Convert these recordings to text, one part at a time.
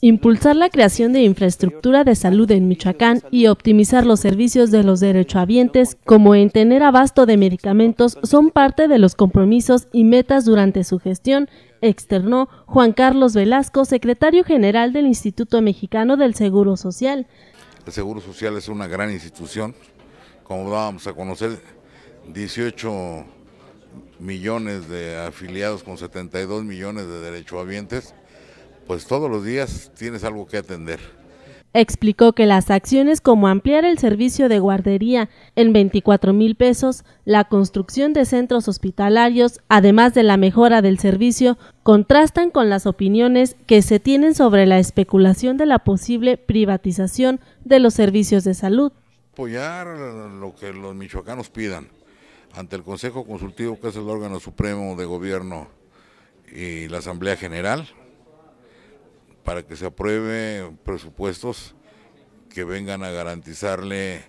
impulsar la creación de infraestructura de salud en Michoacán y optimizar los servicios de los derechohabientes, como en tener abasto de medicamentos, son parte de los compromisos y metas durante su gestión, externó Juan Carlos Velasco, secretario general del Instituto Mexicano del Seguro Social. El Seguro Social es una gran institución, como vamos a conocer, 18 millones de afiliados con 72 millones de derechohabientes pues todos los días tienes algo que atender. Explicó que las acciones como ampliar el servicio de guardería en 24 mil pesos, la construcción de centros hospitalarios, además de la mejora del servicio, contrastan con las opiniones que se tienen sobre la especulación de la posible privatización de los servicios de salud. Apoyar lo que los michoacanos pidan ante el Consejo Consultivo, que es el órgano supremo de gobierno y la Asamblea General, para que se apruebe presupuestos que vengan a garantizarle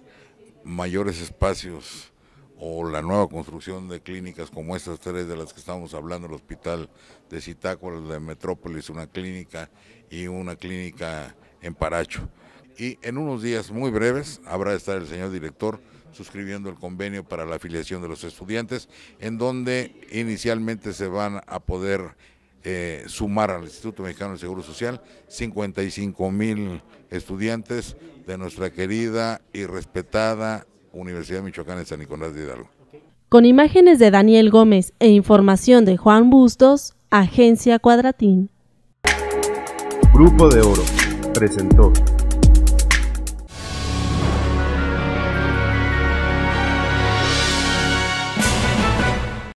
mayores espacios o la nueva construcción de clínicas como estas tres de las que estamos hablando, el hospital de la de Metrópolis, una clínica y una clínica en Paracho. Y en unos días muy breves habrá de estar el señor director suscribiendo el convenio para la afiliación de los estudiantes, en donde inicialmente se van a poder eh, sumar al Instituto Mexicano del Seguro Social 55 mil estudiantes de nuestra querida y respetada Universidad Michoacán de San Nicolás de Hidalgo. Con imágenes de Daniel Gómez e información de Juan Bustos, Agencia Cuadratín. Grupo de Oro presentó.